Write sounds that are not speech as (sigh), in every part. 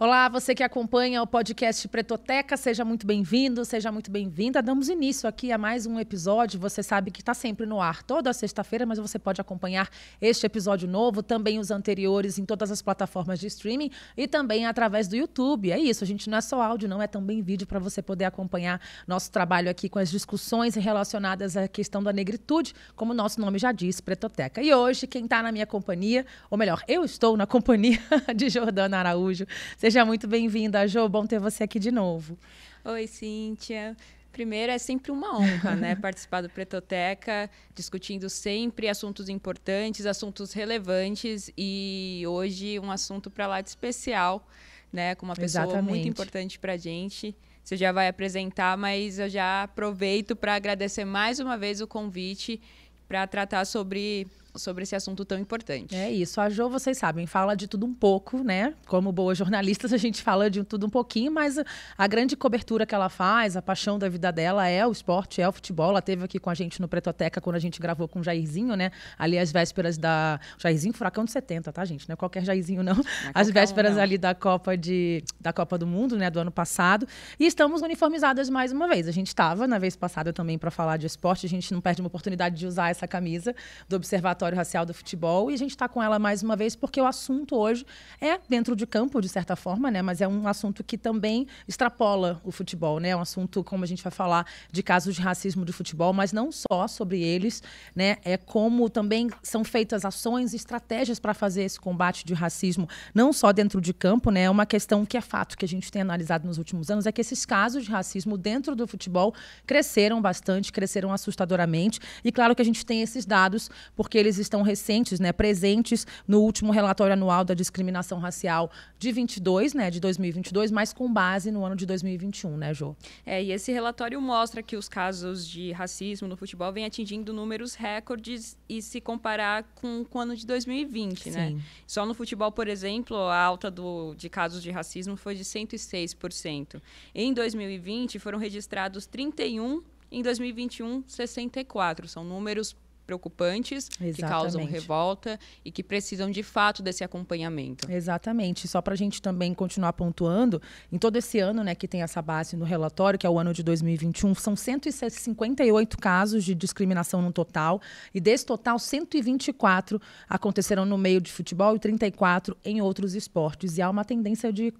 Olá, você que acompanha o podcast Pretoteca, seja muito bem-vindo, seja muito bem-vinda. Damos início aqui a mais um episódio. Você sabe que está sempre no ar toda sexta-feira, mas você pode acompanhar este episódio novo, também os anteriores em todas as plataformas de streaming e também através do YouTube. É isso, a gente não é só áudio, não é também vídeo para você poder acompanhar nosso trabalho aqui com as discussões relacionadas à questão da negritude, como o nosso nome já diz, Pretoteca. E hoje, quem está na minha companhia, ou melhor, eu estou na companhia (laughs) de Jordana Araújo. Seja muito bem-vinda, Jo. Bom ter você aqui de novo. Oi, Cíntia. Primeiro, é sempre uma honra, né? (laughs) Participar do Pretoteca, discutindo sempre assuntos importantes, assuntos relevantes e hoje um assunto para lá de especial, né? Com uma pessoa Exatamente. muito importante para gente. Você já vai apresentar, mas eu já aproveito para agradecer mais uma vez o convite para tratar sobre sobre esse assunto tão importante. É isso. A Jo, vocês sabem, fala de tudo um pouco, né? Como boas jornalistas, (laughs) a gente fala de tudo um pouquinho, mas a grande cobertura que ela faz, a paixão da vida dela é o esporte, é o futebol. Ela teve aqui com a gente no Pretoteca quando a gente gravou com o Jairzinho, né? Ali as vésperas da. Jairzinho, furacão de 70, tá, gente? Não é qualquer Jairzinho, não. as é vésperas não. ali da Copa de da Copa do Mundo, né? Do ano passado. E estamos uniformizadas mais uma vez. A gente estava na vez passada também para falar de esporte. A gente não perde uma oportunidade de usar essa camisa do Observatório Racial do Futebol. E a gente está com ela mais uma vez porque o assunto hoje é dentro de campo, de certa forma, né? Mas é um assunto que também extrapola o futebol, né? É um assunto, como a gente vai falar, de casos de racismo de futebol, mas não só sobre eles, né? É como também são feitas ações e estratégias para fazer esse combate de racismo, não só dentro de campo, né? É uma questão que é fato que a gente tem analisado nos últimos anos, é que esses casos de racismo dentro do futebol cresceram bastante, cresceram assustadoramente. E claro que a gente tem esses dados, porque eles eles estão recentes, né, presentes no último relatório anual da discriminação racial de 22, né, de 2022, mas com base no ano de 2021, né, Jô? É, e esse relatório mostra que os casos de racismo no futebol vêm atingindo números recordes e se comparar com, com o ano de 2020, né? Sim. né? Só no futebol, por exemplo, a alta do, de casos de racismo foi de 106%. Em 2020 foram registrados 31 em 2021, 64. São números preocupantes, Exatamente. que causam revolta e que precisam de fato desse acompanhamento. Exatamente. Só para a gente também continuar pontuando, em todo esse ano, né, que tem essa base no relatório, que é o ano de 2021, são 158 casos de discriminação no total e desse total 124 aconteceram no meio de futebol e 34 em outros esportes. E há uma tendência de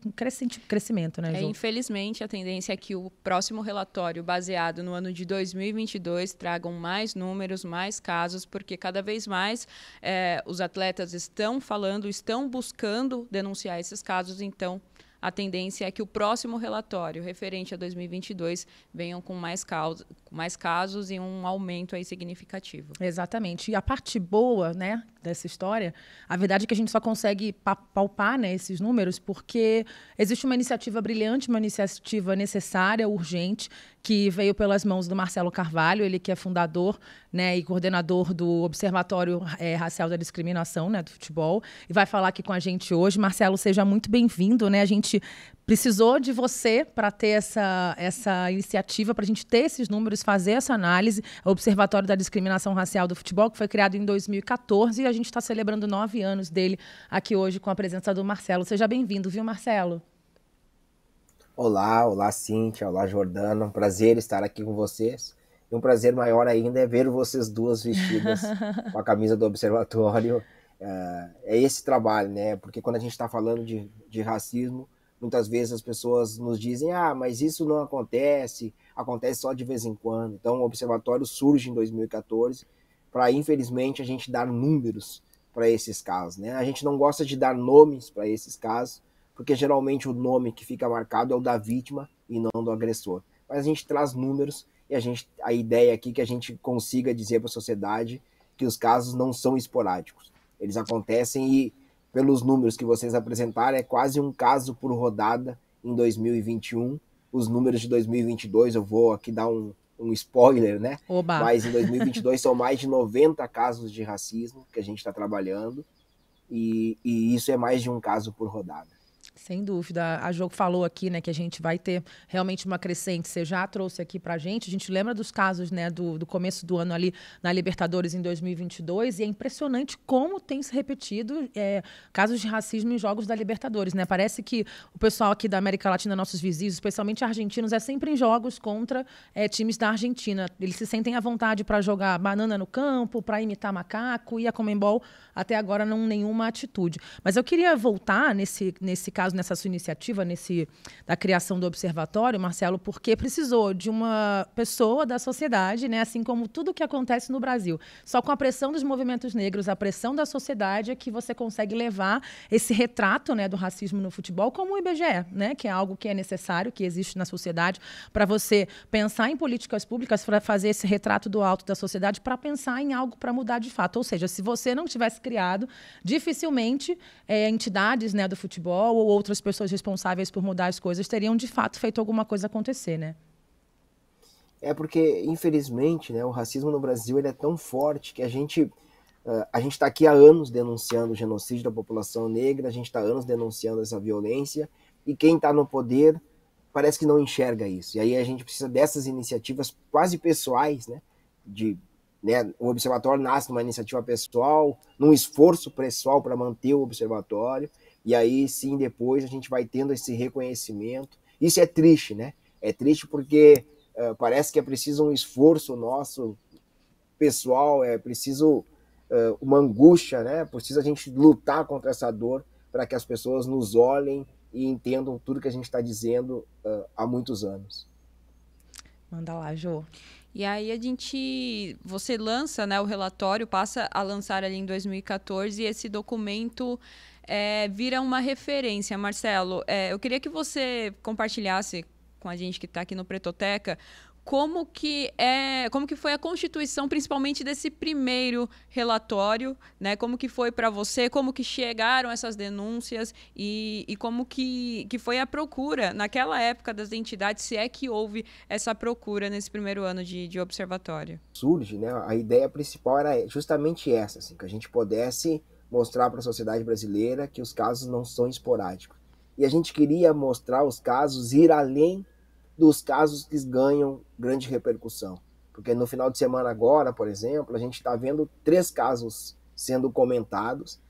crescimento, né, é, Ju? É, infelizmente, a tendência é que o próximo relatório baseado no ano de 2022 tragam mais números, mais casos casos, porque cada vez mais é, os atletas estão falando, estão buscando denunciar esses casos, então a tendência é que o próximo relatório referente a 2022 venham com mais, causa, mais casos e um aumento aí significativo. Exatamente. E a parte boa né, dessa história, a verdade é que a gente só consegue palpar né, esses números porque existe uma iniciativa brilhante, uma iniciativa necessária, urgente, que veio pelas mãos do Marcelo Carvalho, ele que é fundador né, e coordenador do Observatório é, Racial da Discriminação né, do futebol, e vai falar aqui com a gente hoje. Marcelo, seja muito bem-vindo. Né? A gente precisou de você para ter essa, essa iniciativa, para a gente ter esses números, fazer essa análise. O Observatório da Discriminação Racial do Futebol, que foi criado em 2014, e a gente está celebrando nove anos dele aqui hoje com a presença do Marcelo. Seja bem-vindo, viu, Marcelo? Olá, olá Cíntia, olá Jordana, um prazer estar aqui com vocês. E um prazer maior ainda é ver vocês duas vestidas (laughs) com a camisa do Observatório. É, é esse trabalho, né? Porque quando a gente está falando de, de racismo, muitas vezes as pessoas nos dizem: ah, mas isso não acontece, acontece só de vez em quando. Então, o Observatório surge em 2014 para, infelizmente, a gente dar números para esses casos, né? A gente não gosta de dar nomes para esses casos, porque geralmente o nome que fica marcado é o da vítima e não do agressor. Mas a gente traz números e a, gente, a ideia aqui é que a gente consiga dizer para a sociedade que os casos não são esporádicos. Eles acontecem e, pelos números que vocês apresentaram, é quase um caso por rodada em 2021. Os números de 2022, eu vou aqui dar um, um spoiler, né? Oba. Mas em 2022 são mais de 90 casos de racismo que a gente está trabalhando e, e isso é mais de um caso por rodada. Sem dúvida. A Jogo falou aqui, né, que a gente vai ter realmente uma crescente. Você já trouxe aqui para a gente. A gente lembra dos casos, né, do, do começo do ano ali na Libertadores em 2022 e é impressionante como tem se repetido é, casos de racismo em jogos da Libertadores, né? Parece que o pessoal aqui da América Latina, nossos vizinhos, especialmente argentinos, é sempre em jogos contra é, times da Argentina. Eles se sentem à vontade para jogar banana no campo, para imitar macaco e a Comembol até agora não nenhuma atitude. Mas eu queria voltar nesse nesse caso caso, nessa sua iniciativa, nesse da criação do observatório, Marcelo, porque precisou de uma pessoa da sociedade, né, assim como tudo que acontece no Brasil. Só com a pressão dos movimentos negros, a pressão da sociedade é que você consegue levar esse retrato, né, do racismo no futebol como o IBGE, né, que é algo que é necessário, que existe na sociedade para você pensar em políticas públicas para fazer esse retrato do alto da sociedade para pensar em algo para mudar de fato. Ou seja, se você não tivesse criado, dificilmente é, entidades né, do futebol ou outras pessoas responsáveis por mudar as coisas teriam de fato feito alguma coisa acontecer, né? É porque, infelizmente, né, o racismo no Brasil ele é tão forte que a gente uh, a gente está aqui há anos denunciando o genocídio da população negra, a gente está há anos denunciando essa violência, e quem está no poder parece que não enxerga isso. E aí a gente precisa dessas iniciativas quase pessoais, né? De, né, o observatório nasce numa iniciativa pessoal, num esforço pessoal para manter o observatório. E aí sim, depois a gente vai tendo esse reconhecimento. Isso é triste, né? É triste porque uh, parece que é preciso um esforço nosso pessoal, é preciso uh, uma angústia, né? Precisa a gente lutar contra essa dor para que as pessoas nos olhem e entendam tudo que a gente está dizendo uh, há muitos anos. Manda lá, Jô. E aí a gente, você lança, né, o relatório, passa a lançar ali em 2014 e esse documento é, vira uma referência, Marcelo. É, eu queria que você compartilhasse com a gente que está aqui no Pretoteca como que é, como que foi a constituição, principalmente desse primeiro relatório, né? Como que foi para você, como que chegaram essas denúncias e, e, como que, que foi a procura naquela época das entidades, se é que houve essa procura nesse primeiro ano de, de observatório? Surge, né? A ideia principal era justamente essa, assim, que a gente pudesse mostrar para a sociedade brasileira que os casos não são esporádicos. E a gente queria mostrar os casos, ir além dos casos que ganham grande repercussão. Porque no final de semana agora, por exemplo, a gente está vendo três casos sendo comentados.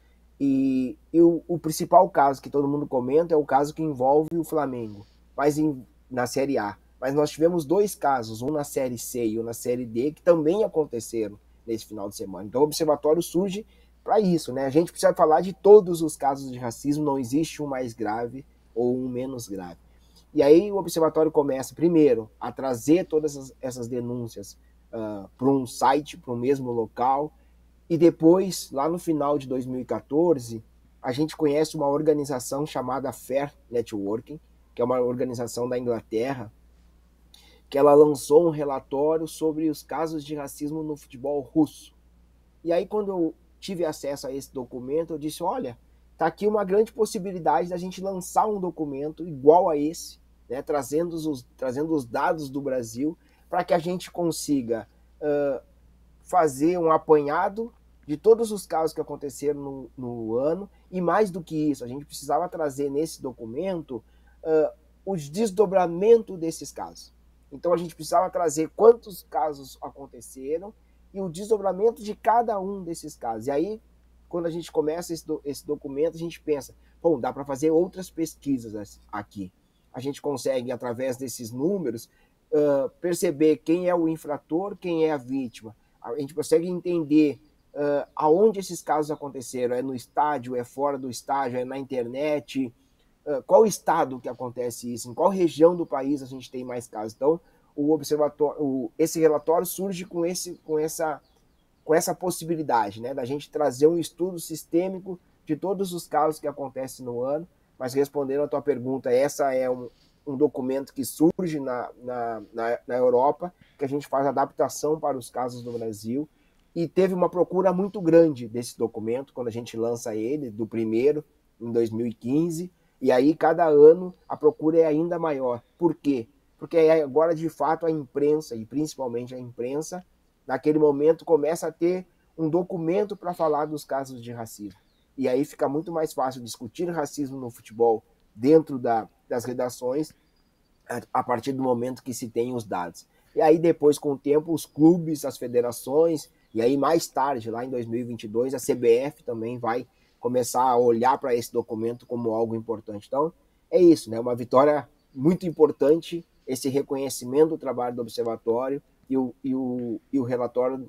E, e o, o, principal caso que todo mundo comenta é o caso que envolve o Flamengo, mas em, na Série A. Mas nós tivemos dois casos, um na Série C e um na Série D, que também aconteceram nesse final de semana. Então o observatório surge para isso, né? A gente precisa falar de todos os casos de racismo, não existe um mais grave ou um menos grave. E aí o observatório começa, primeiro, a trazer todas essas denúncias uh, ah, para um site, para o mesmo local, e depois, lá no final de 2014, a gente conhece uma organização chamada Fair Networking, que é uma organização da Inglaterra, que ela lançou um relatório sobre os casos de racismo no futebol russo. E aí, quando tive acesso a esse documento, eu disse, olha, tá aqui uma grande possibilidade da gente lançar um documento igual a esse, né, trazendo, os, trazendo os dados do Brasil para que a gente consiga uh, fazer um apanhado de todos os casos que aconteceram no, no, ano e mais do que isso, a gente precisava trazer nesse documento uh, os desdobramento desses casos. Então a gente precisava trazer quantos casos aconteceram e o desdobramento de cada um desses casos. E aí, quando a gente começa esse, do, esse documento, a gente pensa, bom, dá para fazer outras pesquisas aqui. A gente consegue, através desses números, uh, perceber quem é o infrator, quem é a vítima. A gente consegue entender uh, aonde esses casos aconteceram. É no estádio, é fora do estádio, é na internet. Uh, qual estado que acontece isso? Em qual região do país a gente tem mais casos? Então, o observatório, o, esse relatório surge com, esse, com, essa, com essa possibilidade, né, da gente trazer um estudo sistêmico de todos os casos que acontecem no ano. Mas respondendo a tua pergunta, essa é um, um documento que surge na, na, na, na, Europa, que a gente faz adaptação para os casos do Brasil. E teve uma procura muito grande desse documento quando a gente lança ele, do primeiro, em 2015. E aí, cada ano, a procura é ainda maior. Por quê? porque agora de fato a imprensa, e principalmente a imprensa, naquele momento começa a ter um documento para falar dos casos de racismo. E aí fica muito mais fácil discutir racismo no futebol dentro da, das redações a partir do momento que se tem os dados. E aí depois, com o tempo, os clubes, as federações, e aí mais tarde, lá em 2022, a CBF também vai começar a olhar para esse documento como algo importante. Então, é isso, né? Uma vitória muito importante esse reconhecimento do trabalho do observatório e o, e o, e o relatório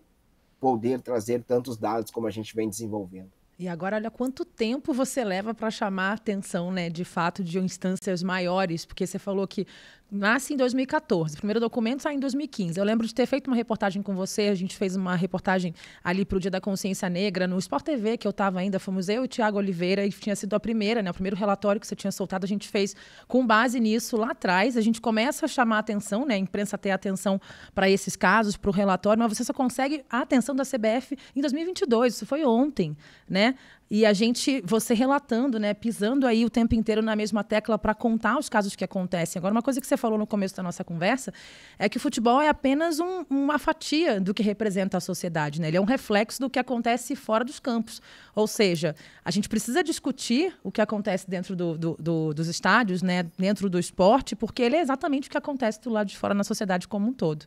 poder trazer tantos dados como a gente vem desenvolvendo. E agora, olha quanto tempo você leva para chamar a atenção, né, de fato, de instâncias maiores, porque você falou que nasce em 2014. O primeiro documento sai em 2015. Eu lembro de ter feito uma reportagem com você. A gente fez uma reportagem ali para o Dia da Consciência Negra no Sport TV, que eu estava ainda. Fomos eu e o Tiago Oliveira, e tinha sido a primeira, né? O primeiro relatório que você tinha soltado, a gente fez com base nisso lá atrás. A gente começa a chamar a atenção, né? A imprensa ter atenção para esses casos, para o relatório, mas você só consegue a atenção da CBF em 2022. Isso foi ontem, né? E a gente, você relatando, né, pisando aí o tempo inteiro na mesma tecla para contar os casos que acontecem. Agora, uma coisa que você falou no começo da nossa conversa, é que o futebol é apenas um, uma fatia do que representa a sociedade, né? Ele é um reflexo do que acontece fora dos campos. Ou seja, a gente precisa discutir o que acontece dentro do, do, do, dos estádios, né? Dentro do esporte, porque ele é exatamente o que acontece do lado de fora na sociedade como um todo.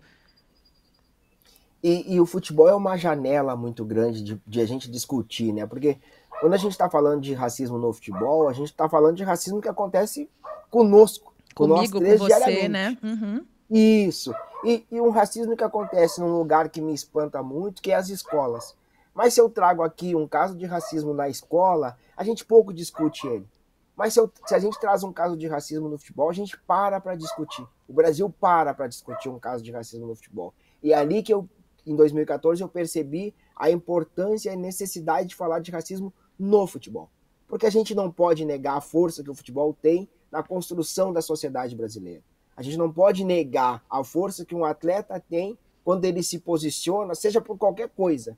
E, e, o futebol é uma janela muito grande de, de, a gente discutir, né? Porque quando a gente está falando de racismo no futebol, a gente está falando de racismo que acontece conosco. Comigo, com você, né? Uhum. Isso. E, e um racismo que acontece num lugar que me espanta muito, que é as escolas. Mas se eu trago aqui um caso de racismo na escola, a gente pouco discute ele. Mas se, eu, se a gente traz um caso de racismo no futebol, a gente para para discutir. O Brasil para para discutir um caso de racismo no futebol. E é ali que eu, em 2014, eu percebi a importância e a necessidade de falar de racismo no futebol. Porque a gente não pode negar a força que o futebol tem na construção da sociedade brasileira. A gente não pode negar a força que um atleta tem quando ele se posiciona, seja por qualquer coisa.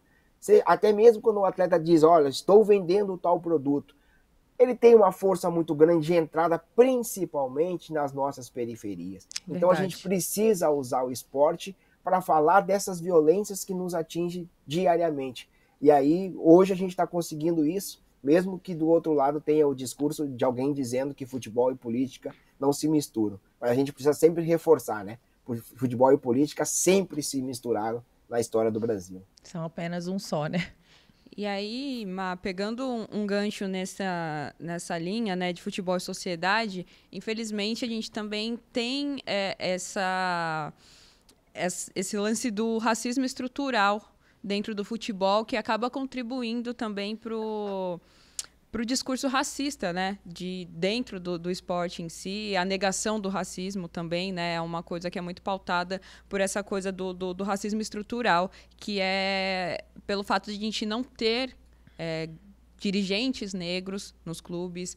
Até mesmo quando o atleta diz: Olha, estou vendendo tal produto. Ele tem uma força muito grande de entrada, principalmente nas nossas periferias. Verdade. Então a gente precisa usar o esporte para falar dessas violências que nos atingem diariamente. E aí, hoje a gente está conseguindo isso mesmo que do outro lado tenha o discurso de alguém dizendo que futebol e política não se misturam. Mas a gente precisa sempre reforçar, né? Futebol e política sempre se misturaram na história do Brasil. São apenas um só, né? E aí, Ma, pegando um, gancho nessa, nessa linha né, de futebol e sociedade, infelizmente a gente também tem é, essa, esse lance do racismo estrutural dentro do futebol que acaba contribuindo também para o discurso racista, né? De dentro do, do esporte em si, a negação do racismo também, né? É uma coisa que é muito pautada por essa coisa do, do, do racismo estrutural, que é pelo fato de a gente não ter é, dirigentes negros nos clubes,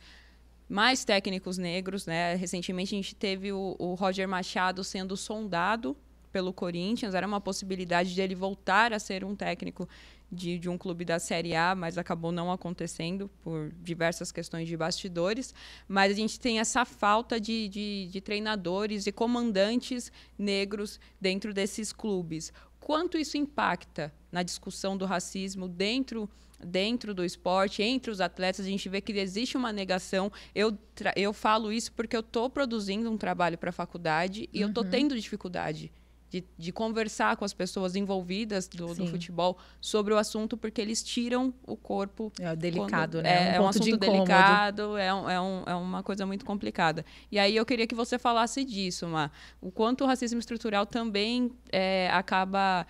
mais técnicos negros, né? Recentemente a gente teve o, o Roger Machado sendo sondado pelo Corinthians, era uma possibilidade de ele voltar a ser um técnico de, de um clube da Série A, mas acabou não acontecendo por diversas questões de bastidores. Mas a gente tem essa falta de, de, de treinadores e comandantes negros dentro desses clubes. Quanto isso impacta na discussão do racismo dentro dentro do esporte, entre os atletas, a gente vê que existe uma negação. Eu, eu falo isso porque eu estou produzindo um trabalho para a faculdade e uhum. eu estou tendo dificuldade de, de conversar com as pessoas envolvidas do, do, futebol sobre o assunto, porque eles tiram o corpo. É delicado, quando, né? É, é, um, é um assunto de delicado, é, um, é, um, é uma coisa muito complicada. E aí eu queria que você falasse disso, Má. O quanto o racismo estrutural também é, acaba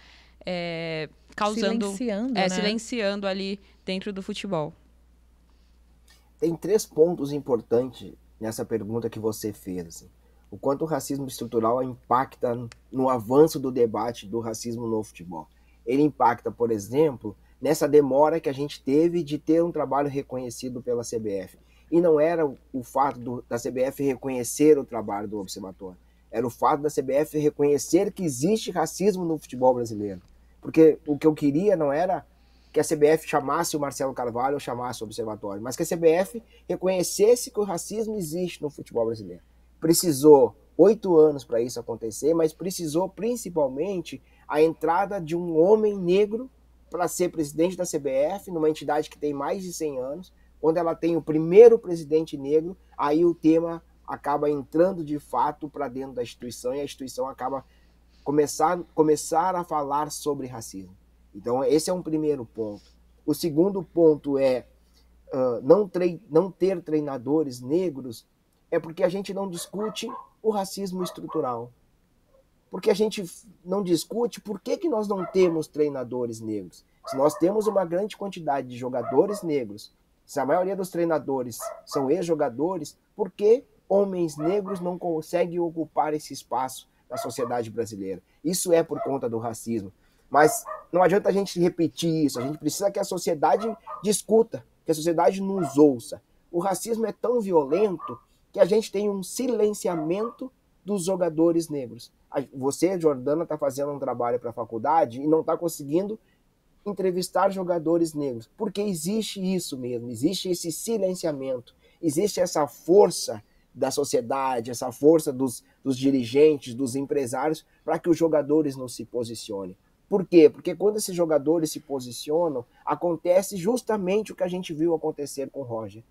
é, causando. Silenciando. É, né? silenciando ali dentro do futebol. Tem três pontos importantes nessa pergunta que você fez. Assim o quanto o racismo estrutural impacta no avanço do debate do racismo no futebol. Ele impacta, por exemplo, nessa demora que a gente teve de ter um trabalho reconhecido pela CBF. E não era o fato do, da CBF reconhecer o trabalho do observatório, era o fato da CBF reconhecer que existe racismo no futebol brasileiro. Porque o que eu queria não era que a CBF chamasse o Marcelo Carvalho ou chamasse o observatório, mas que a CBF reconhecesse que o racismo existe no futebol brasileiro precisou oito anos para isso acontecer, mas precisou principalmente a entrada de um homem negro para ser presidente da CBF, numa entidade que tem mais de 100 anos, quando ela tem o primeiro presidente negro, aí o tema acaba entrando de fato para dentro da instituição e a instituição acaba começar, começar a falar sobre racismo. Então, esse é um primeiro ponto. O segundo ponto é uh, não, não ter treinadores negros é porque a gente não discute o racismo estrutural. Porque a gente não discute por que, que nós não temos treinadores negros. Se nós temos uma grande quantidade de jogadores negros, se a maioria dos treinadores são ex-jogadores, por que homens negros não conseguem ocupar esse espaço na sociedade brasileira? Isso é por conta do racismo. Mas não adianta a gente repetir isso, a gente precisa que a sociedade discuta, que a sociedade nos ouça. O racismo é tão violento que a gente tem um silenciamento dos jogadores negros. Você, Jordana, está fazendo um trabalho para a faculdade e não está conseguindo entrevistar jogadores negros, porque existe isso mesmo, existe esse silenciamento, existe essa força da sociedade, essa força dos, dos dirigentes, dos empresários, para que os jogadores não se posicionem. Por quê? Porque quando esses jogadores se posicionam, acontece justamente o que a gente viu acontecer com o Roger.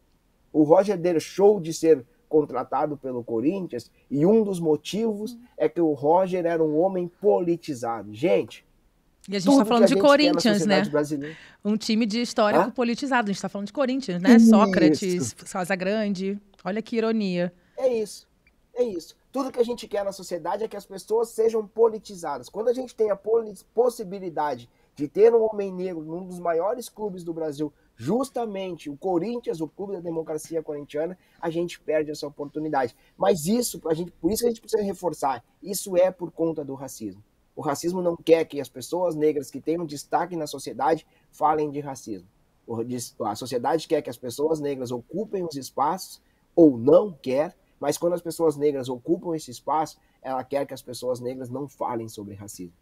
O Roger deixou de ser contratado pelo Corinthians, e um dos motivos uhum. é que o Roger era um homem politizado. Gente, e a gente está falando de Corinthians, né? Brasileira. Um time de histórico politizado. A gente está falando de Corinthians, né? Isso. Sócrates, Casa Grande. Olha que ironia. É isso. É isso. Tudo que a gente quer na sociedade é que as pessoas sejam politizadas. Quando a gente tem a possibilidade de ter um homem negro num dos maiores clubes do Brasil justamente o Corinthians, o clube da democracia corintiana, a gente perde essa oportunidade. Mas isso, a gente, por isso que a gente precisa reforçar, isso é por conta do racismo. O racismo não quer que as pessoas negras que têm um destaque na sociedade falem de racismo. A sociedade quer que as pessoas negras ocupem os espaços, ou não quer, mas quando as pessoas negras ocupam esse espaço, ela quer que as pessoas negras não falem sobre racismo.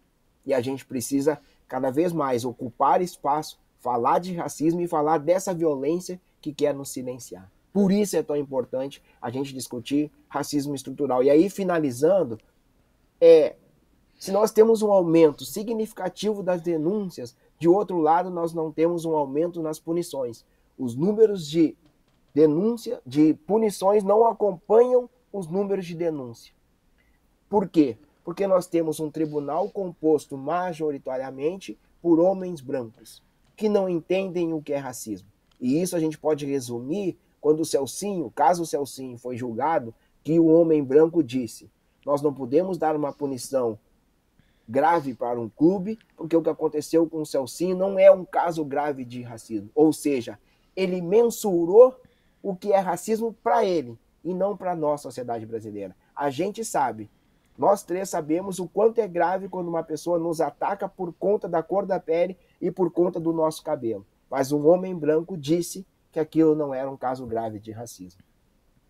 E a gente precisa cada vez mais ocupar espaço falar de racismo e falar dessa violência que quer nos silenciar. Por isso é tão importante a gente discutir racismo estrutural. E aí, finalizando, é, se nós temos um aumento significativo das denúncias, de outro lado, nós não temos um aumento nas punições. Os números de denúncia, de punições, não acompanham os números de denúncia. Por quê? Porque nós temos um tribunal composto majoritariamente por homens brancos que não entendem o que é racismo. E isso a gente pode resumir quando o Celcinho, caso o Celcinho foi julgado, que o homem branco disse: nós não podemos dar uma punição grave para um clube, porque o que aconteceu com o Celcinho não é um caso grave de racismo. Ou seja, ele mensurou o que é racismo para ele e não para a nossa sociedade brasileira. A gente sabe, nós três sabemos o quanto é grave quando uma pessoa nos ataca por conta da cor da pele e por conta do nosso cabelo. Mas um homem branco disse que aquilo não era um caso grave de racismo.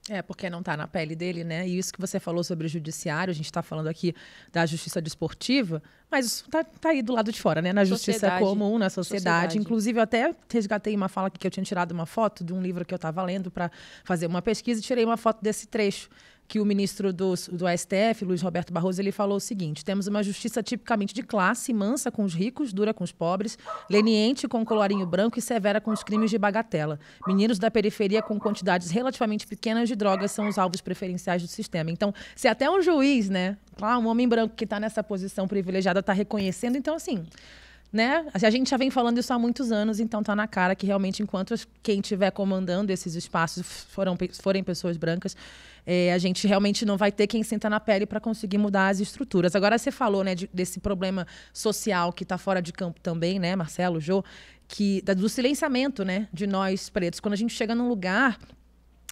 É, porque não está na pele dele, né? E isso que você falou sobre o judiciário, a gente está falando aqui da justiça desportiva, mas isso tá, tá, aí do lado de fora, né? Na sociedade, justiça comum, na sociedade. sociedade. Inclusive, eu até resgatei uma fala aqui que eu tinha tirado uma foto de um livro que eu estava lendo para fazer uma pesquisa e tirei uma foto desse trecho que o ministro do, do STF, Luiz Roberto Barroso, ele falou o seguinte: temos uma justiça tipicamente de classe, mansa com os ricos, dura com os pobres, leniente com o colorinho branco e severa com os crimes de bagatela. Meninos da periferia com quantidades relativamente pequenas de drogas são os alvos preferenciais do sistema. Então, se até um juiz, né, lá um homem branco que está nessa posição privilegiada está reconhecendo, então assim. Né? A gente já vem falando isso há muitos anos, então está na cara que realmente enquanto quem estiver comandando esses espaços foram, forem pessoas brancas, é, a gente realmente não vai ter quem senta na pele para conseguir mudar as estruturas. Agora você falou, né, de, desse problema social que está fora de campo também, né, Marcelo, Jô, que do silenciamento, né, de nós pretos. Quando a gente chega num lugar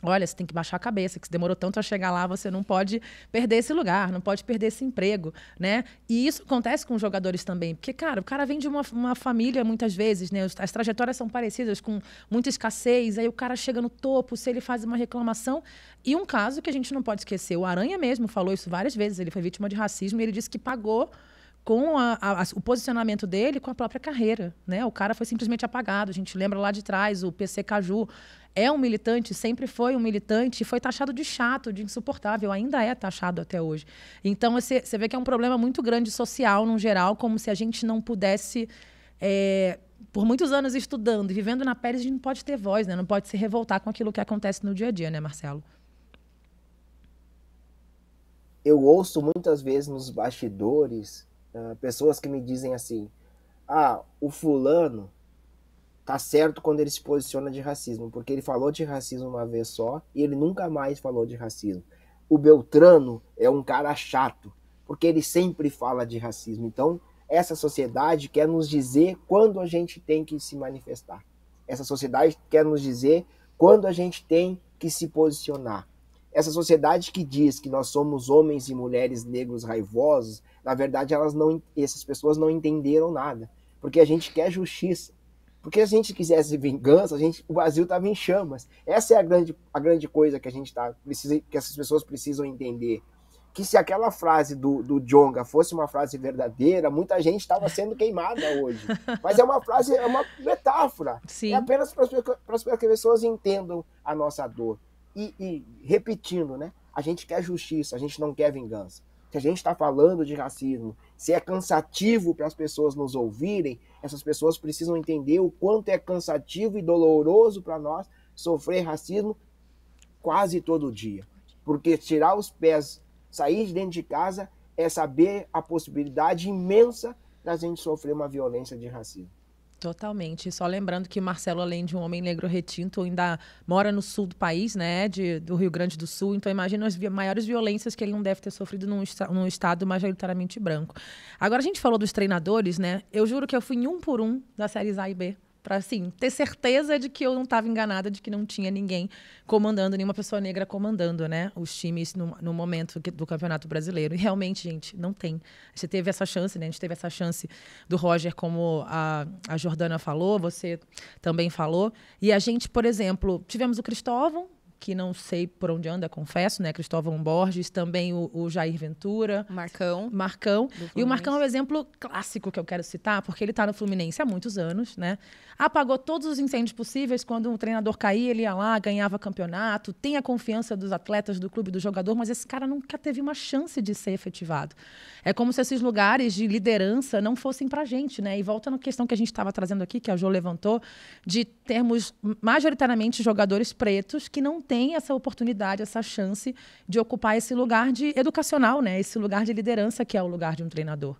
Olha, você tem que baixar a cabeça, que você demorou tanto a chegar lá, você não pode perder esse lugar, não pode perder esse emprego, né? E isso acontece com os jogadores também, porque, cara, o cara vem de uma, uma família, muitas vezes, né? As trajetórias são parecidas, com muita escassez, aí o cara chega no topo, se ele faz uma reclamação. E um caso que a gente não pode esquecer, o Aranha mesmo falou isso várias vezes, ele foi vítima de racismo e ele disse que pagou com a, a, o posicionamento dele com a própria carreira, né? O cara foi simplesmente apagado. A gente lembra lá de trás o PC Caju, é um militante, sempre foi um militante e foi taxado de chato, de insuportável, ainda é taxado até hoje. Então, você vê que é um problema muito grande social, no geral, como se a gente não pudesse. É, por muitos anos estudando e vivendo na pele, a gente não pode ter voz, né? Não pode se revoltar com aquilo que acontece no dia a dia, né, Marcelo? Eu ouço muitas vezes nos bastidores uh, pessoas que me dizem assim: ah, o fulano tá certo quando ele se posiciona de racismo, porque ele falou de racismo uma vez só e ele nunca mais falou de racismo. O Beltrano é um cara chato, porque ele sempre fala de racismo. Então, essa sociedade quer nos dizer quando a gente tem que se manifestar. Essa sociedade quer nos dizer quando a gente tem que se posicionar. Essa sociedade que diz que nós somos homens e mulheres negros raivosos, na verdade, elas não, essas pessoas não entenderam nada, porque a gente quer justiça porque se a gente quisesse vingança, a gente, o Brasil estava em chamas. Essa é a grande, a grande coisa que a gente tá, precisa, que essas pessoas precisam entender. Que se aquela frase do, do Jonga fosse uma frase verdadeira, muita gente estava sendo queimada hoje. (laughs) Mas é uma frase, é uma metáfora. É Sim. É apenas para que as pessoas entendam a nossa dor. E, e repetindo, né? A gente quer justiça, a gente não quer vingança que a gente está falando de racismo, se é cansativo para as pessoas nos ouvirem, essas pessoas precisam entender o quanto é cansativo e doloroso para nós sofrer racismo quase todo dia. Porque tirar os pés, sair de dentro de casa, é saber a possibilidade imensa da gente sofrer uma violência de racismo. Totalmente. Só lembrando que Marcelo, além de um homem negro retinto, ainda mora no sul do país, né? De, do Rio Grande do Sul. Então, imagina as maiores violências que ele não deve ter sofrido num, num estado majoritariamente branco. Agora, a gente falou dos treinadores, né? Eu juro que eu fui em um por um da série A e B para assim, ter certeza de que eu não estava enganada, de que não tinha ninguém comandando, nenhuma pessoa negra comandando, né? Os times no, no momento do Campeonato Brasileiro. E realmente, gente, não tem. A gente teve essa chance, né? A gente teve essa chance do Roger, como a, a Jordana falou, você também falou. E a gente, por exemplo, tivemos o Cristóvão, que não sei por onde anda, confesso, né? Cristóvão Borges, também o, o Jair Ventura. Marcão. Marcão. E o Marcão é um exemplo clássico que eu quero citar, porque ele está no Fluminense há muitos anos, né? Apagou todos os incêndios possíveis. Quando um treinador caía, ele ia lá, ganhava campeonato, tem a confiança dos atletas, do clube, do jogador, mas esse cara nunca teve uma chance de ser efetivado. É como se esses lugares de liderança não fossem pra gente, né? E volta na questão que a gente estava trazendo aqui, que a Jo levantou, de termos majoritariamente jogadores pretos que não têm tem essa oportunidade, essa chance de ocupar esse lugar de educacional, né? Esse lugar de liderança que é o lugar de um treinador.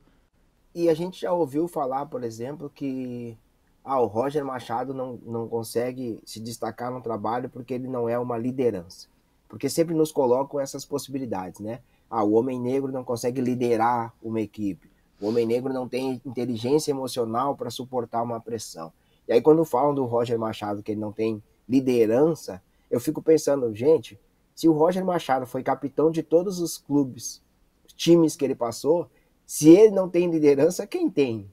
E a gente já ouviu falar, por exemplo, que ah, o Roger Machado não, não consegue se destacar no trabalho porque ele não é uma liderança. Porque sempre nos colocam essas possibilidades, né? Ah, o homem negro não consegue liderar uma equipe. O homem negro não tem inteligência emocional para suportar uma pressão. E aí, quando falam do Roger Machado que ele não tem liderança, eu fico pensando, gente, se o Roger Machado foi capitão de todos os clubes, times que ele passou, se ele não tem liderança, quem tem?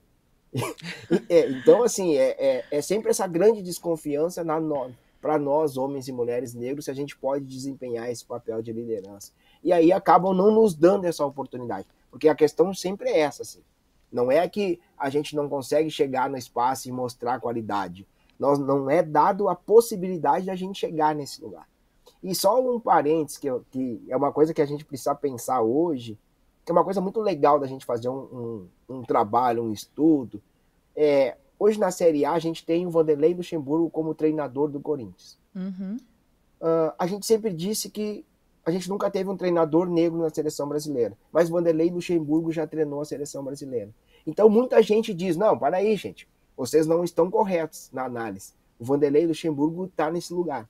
(laughs) É, então, assim, é, é, é, sempre essa grande desconfiança na no... para nós, homens e mulheres negros, se a gente pode desempenhar esse papel de liderança. E aí acabam não nos dando essa oportunidade, porque a questão sempre é essa, assim. Não é que a gente não consegue chegar no espaço e mostrar qualidade, nós não é dado a possibilidade de a gente chegar nesse lugar. E só um parênteses, que, eu, que é uma coisa que a gente precisa pensar hoje, que é uma coisa muito legal da gente fazer um, um, um trabalho, um estudo. É, hoje na Série A a gente tem o Vanderlei Luxemburgo como treinador do Corinthians. Uhum. Uh, a gente sempre disse que a gente nunca teve um treinador negro na seleção brasileira, mas Vanderlei Luxemburgo já treinou a seleção brasileira. Então muita gente diz: não, para aí, gente. Vocês não estão corretos na análise. O Vanderlei Luxemburgo está nesse lugar.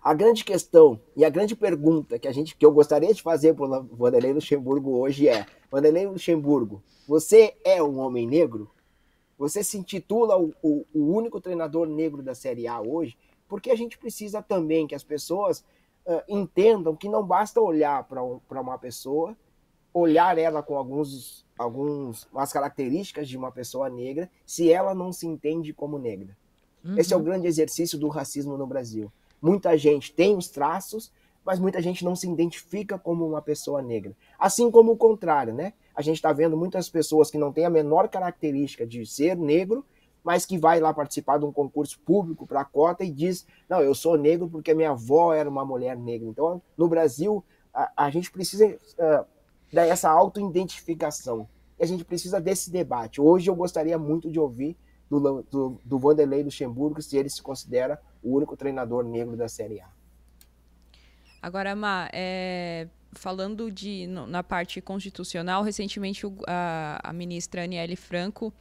A grande questão e a grande pergunta que a gente que eu gostaria de fazer para o Vanderlei Luxemburgo hoje é: Vanderlei Luxemburgo, você é um homem negro? Você se intitula o, o, o único treinador negro da Série A hoje? Porque a gente precisa também que as pessoas uh, entendam que não basta olhar para um, uma pessoa olhar ela com alguns, alguns as características de uma pessoa negra, se ela não se entende como negra. Uhum. Esse é o grande exercício do racismo no Brasil. Muita gente tem os traços, mas muita gente não se identifica como uma pessoa negra. Assim como o contrário, né? A gente está vendo muitas pessoas que não têm a menor característica de ser negro, mas que vai lá participar de um concurso público para a cota e diz: Não, eu sou negro porque minha avó era uma mulher negra. Então, no Brasil, a, a gente precisa uh, dessa autoidentificação. E a gente precisa desse debate. Hoje eu gostaria muito de ouvir do, do, do Vanderlei Luxemburgo se ele se considera o único treinador negro da Série A. Agora, Ma é, falando de no, na parte constitucional, recentemente o, a, a, ministra Aniele Franco,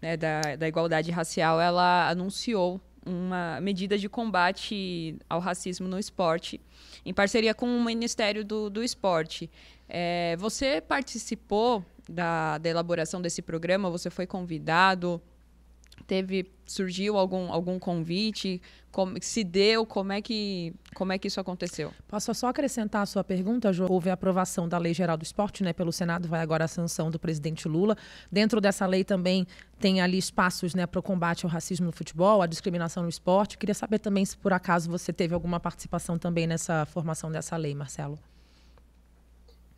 né, da, da Igualdade Racial, ela anunciou uma medida de combate ao racismo no esporte, em parceria com o Ministério do, do Esporte. É, você participou da, da elaboração desse programa? Você foi convidado? Teve surgiu algum, algum convite? Como, se deu? Como é, que, como é que isso aconteceu? Posso só acrescentar a sua pergunta, João? Houve a aprovação da Lei Geral do Esporte, né? Pelo Senado vai agora a sanção do presidente Lula. Dentro dessa lei também tem ali espaços né, para o combate ao racismo no futebol, à discriminação no esporte. Queria saber também se por acaso você teve alguma participação também nessa formação dessa lei, Marcelo.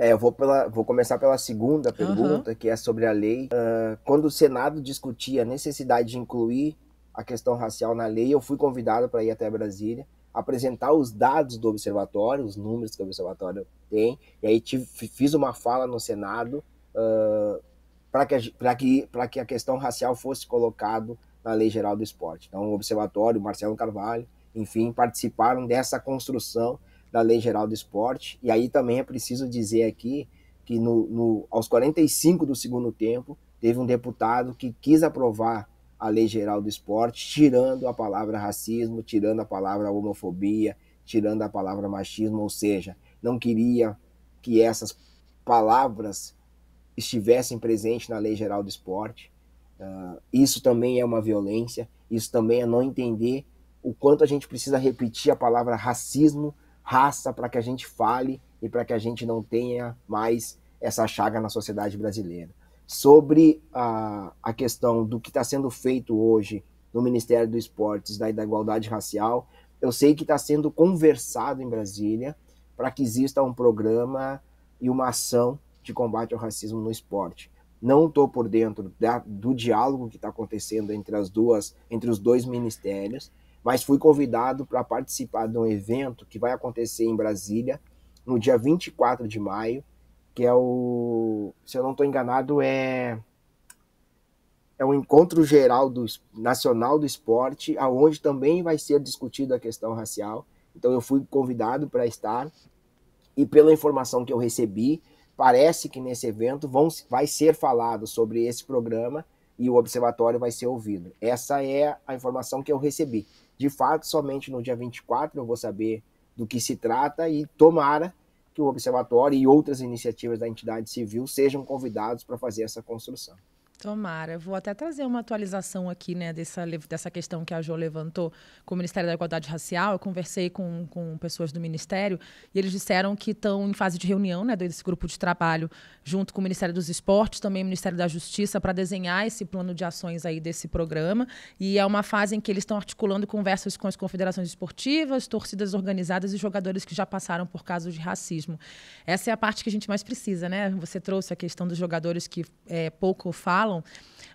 É, eu vou, pela, vou começar pela segunda pergunta, uhum. que é sobre a lei. Uh, quando o Senado discutia a necessidade de incluir a questão racial na lei, eu fui convidado para ir até Brasília apresentar os dados do observatório, os números que o observatório tem, e aí tive, fiz uma fala no Senado uh, ah, para que, que, que a questão racial fosse colocada na Lei Geral do Esporte. Então, o observatório, Marcelo Carvalho, enfim, participaram dessa construção da Lei Geral do Esporte. E aí também é preciso dizer aqui que no, no, aos 45 do segundo tempo, teve um deputado que quis aprovar a Lei Geral do Esporte, tirando a palavra racismo, tirando a palavra homofobia, tirando a palavra machismo, ou seja, não queria que essas palavras estivessem presentes na Lei Geral do Esporte. Uh, isso também é uma violência, isso também é não entender o quanto a gente precisa repetir a palavra racismo raça para que a gente fale e para que a gente não tenha mais essa chaga na sociedade brasileira. Sobre a, a questão do que está sendo feito hoje no Ministério dos Esportes da, da Igualdade Racial, eu sei que está sendo conversado em Brasília para que exista um programa e uma ação de combate ao racismo no esporte. Não estou por dentro da, do diálogo que está acontecendo entre as duas, entre os dois ministérios, mas fui convidado para participar de um evento que vai acontecer em Brasília no dia 24 de maio, que é o, se eu não estou enganado, é é o encontro geral do nacional do esporte, aonde também vai ser discutida a questão racial. Então eu fui convidado para estar e pela informação que eu recebi, parece que nesse evento vão, vai ser falado sobre esse programa e o observatório vai ser ouvido. Essa é a informação que eu recebi. De fato, somente no dia 24 eu vou saber do que se trata e tomara que o Observatório e outras iniciativas da entidade civil sejam convidados para fazer essa construção. Tomara. Vou até trazer uma atualização aqui, né, dessa, dessa questão que a Jo levantou com o Ministério da Igualdade Racial. Eu conversei com, com pessoas do Ministério e eles disseram que estão em fase de reunião, né, desse grupo de trabalho, junto com o Ministério dos Esportes, também o Ministério da Justiça, para desenhar esse plano de ações aí desse programa. E é uma fase em que eles estão articulando conversas com as confederações esportivas, torcidas organizadas e jogadores que já passaram por casos de racismo. Essa é a parte que a gente mais precisa, né? Você trouxe a questão dos jogadores que é, pouco falam falam.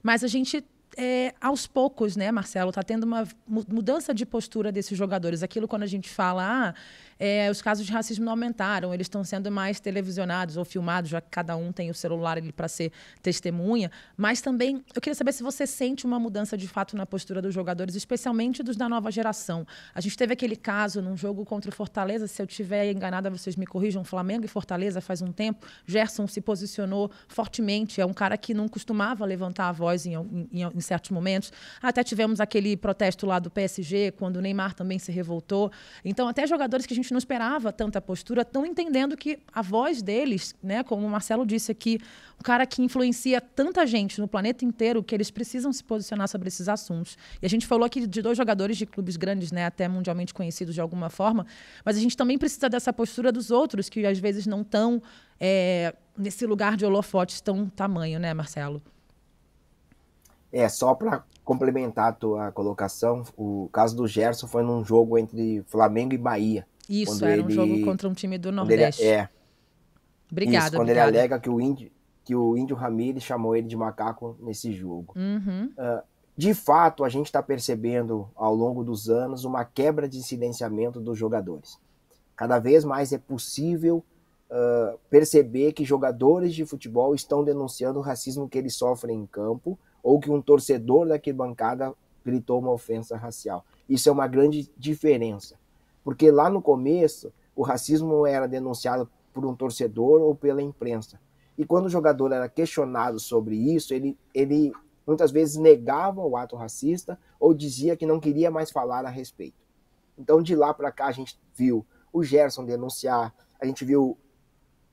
Mas a gente é, aos poucos, né, Marcelo, está tendo uma mudança de postura desses jogadores. Aquilo quando a gente fala, ah, é, os casos de racismo não aumentaram, eles estão sendo mais televisionados ou filmados, já que cada um tem o celular ali para ser testemunha. Mas também eu queria saber se você sente uma mudança de fato na postura dos jogadores, especialmente dos da nova geração. A gente teve aquele caso num jogo contra o Fortaleza, se eu estiver enganada, vocês me corrijam, Flamengo e Fortaleza faz um tempo. Gerson se posicionou fortemente, é um cara que não costumava levantar a voz em, em, em certos momentos. Até tivemos aquele protesto lá do PSG, quando o Neymar também se revoltou. Então, até jogadores que a gente gente não esperava tanta postura, tão entendendo que a voz deles, né, como o Marcelo disse aqui, o cara que influencia tanta gente no planeta inteiro, que eles precisam se posicionar sobre esses assuntos. E a gente falou aqui de dois jogadores de clubes grandes, né, até mundialmente conhecidos de alguma forma, mas a gente também precisa dessa postura dos outros, que às vezes não estão é, nesse lugar de holofotes tão tamanho, né, Marcelo? É, só para complementar a tua colocação, o caso do Gerson foi num jogo entre Flamengo e Bahia. Isso, era ele, um jogo contra um time do Nordeste. É. Ele, é. Obrigada, Isso, quando obrigada. ele alega que o índio que o índio Ramírez chamou ele de macaco nesse jogo. Uhum. Uh, de fato, a gente está percebendo ao longo dos anos uma quebra de silenciamento dos jogadores. Cada vez mais é possível uh, perceber que jogadores de futebol estão denunciando o racismo que eles sofrem em campo ou que um torcedor daquela bancada gritou uma ofensa racial. Isso é uma grande diferença. Porque lá no começo, o racismo era denunciado por um torcedor ou pela imprensa. E quando o jogador era questionado sobre isso, ele, ele muitas vezes negava o ato racista ou dizia que não queria mais falar a respeito. Então, de lá para cá, a gente viu o Gerson denunciar, a gente viu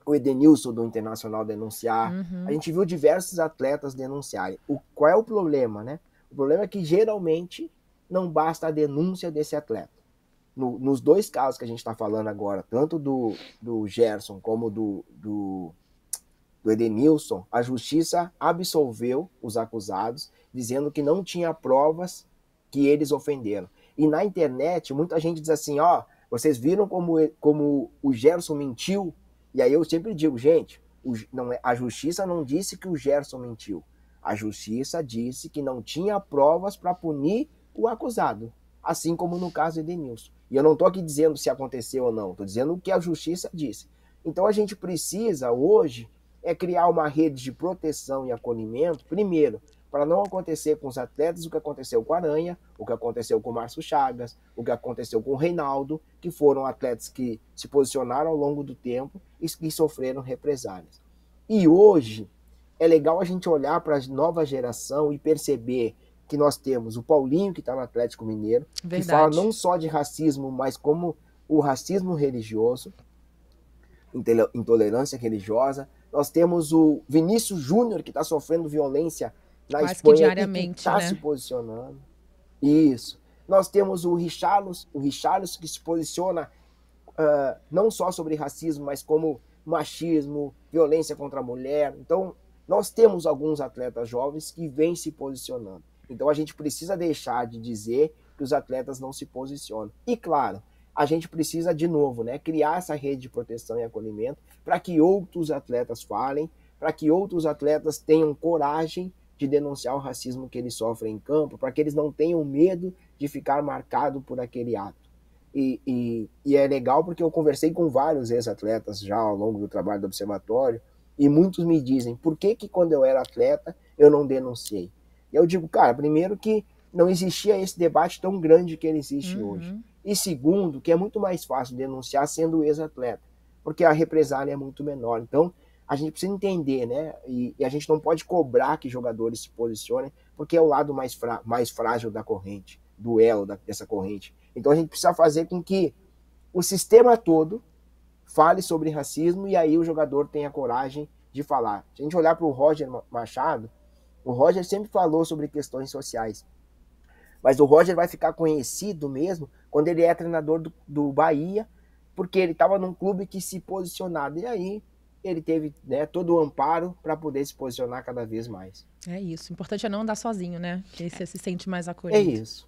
o Edenilson do Internacional denunciar, uhum. a gente viu diversos atletas denunciarem. O, qual é o problema, né? O problema é que geralmente não basta a denúncia desse atleta no, nos dois casos que a gente está falando agora, tanto do, do Gerson como do, do, do Edenilson, a justiça absolveu os acusados, dizendo que não tinha provas que eles ofenderam. E na internet, muita gente diz assim: ó, vocês viram como, como o Gerson mentiu? E aí eu sempre digo, gente, o, não, é, a justiça não disse que o Gerson mentiu. A justiça disse que não tinha provas para punir o acusado assim como no caso Edenilson. E eu não estou aqui dizendo se aconteceu ou não, estou dizendo o que a justiça disse. Então a gente precisa hoje é criar uma rede de proteção e acolhimento, primeiro, para não acontecer com os atletas o que aconteceu com Aranha, o que aconteceu com Márcio Chagas, o que aconteceu com Reinaldo, que foram atletas que se posicionaram ao longo do tempo e que sofreram represálias. E hoje é legal a gente olhar para a nova geração e perceber que nós temos o Paulinho, que está no Atlético Mineiro, Verdade. que fala não só de racismo, mas como o racismo religioso, intolerância religiosa. Nós temos o Vinícius Júnior, que está sofrendo violência na Quase Espanha, que diariamente, está né? se posicionando. Isso. Nós temos o Richarlos, o Richarlos que se posiciona uh, não só sobre racismo, mas como machismo, violência contra a mulher. Então, nós temos alguns atletas jovens que vêm se posicionando. Então a gente precisa deixar de dizer que os atletas não se posicionam. E claro, a gente precisa de novo, né, criar essa rede de proteção e acolhimento para que outros atletas falem, para que outros atletas tenham coragem de denunciar o racismo que eles sofrem em campo, para que eles não tenham medo de ficar marcado por aquele ato. E, e, e é legal porque eu conversei com vários ex-atletas já ao longo do trabalho do observatório e muitos me dizem por que que quando eu era atleta eu não denunciei e eu digo, cara, primeiro que não existia esse debate tão grande que ele existe uhum. hoje. E segundo, que é muito mais fácil denunciar sendo ex-atleta, porque a represália é muito menor. Então, a gente precisa entender, né? E, e, a gente não pode cobrar que jogadores se posicionem, porque é o lado mais, mais frágil da corrente, do elo da, dessa corrente. Então, a gente precisa fazer com que o sistema todo fale sobre racismo e aí o jogador tenha coragem de falar. Se a gente olhar para o Roger Machado, o Roger sempre falou sobre questões sociais. Mas o Roger vai ficar conhecido mesmo quando ele é treinador do, do Bahia, porque ele estava num clube que se posicionava. E aí ele teve né, todo o amparo para poder se posicionar cada vez mais. É isso. O importante é não andar sozinho, né? Porque aí é. você se sente mais é acolhido. É isso.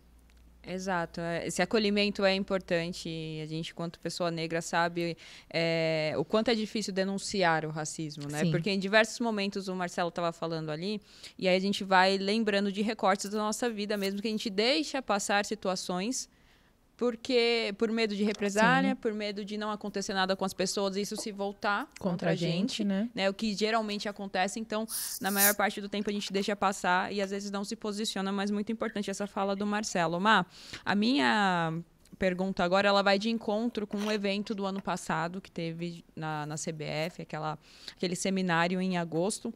Exato. É, esse acolhimento é importante. A gente, quanto pessoa negra, sabe é, o quanto é difícil denunciar o racismo, né? Sim. Porque em diversos momentos o Marcelo estava falando ali, e aí a gente vai lembrando de recortes da nossa vida mesmo, que a gente deixa passar situações porque por medo de represália, Sim. por medo de não acontecer nada com as pessoas, isso se voltar contra, contra a gente, gente né? né? O que geralmente acontece, então, na maior parte do tempo a gente deixa passar e às vezes não se posiciona, mas muito importante essa fala do Marcelo. Má, a minha pergunta agora, ela vai de encontro com um evento do ano passado que teve na, na CBF, aquela, aquele seminário em agosto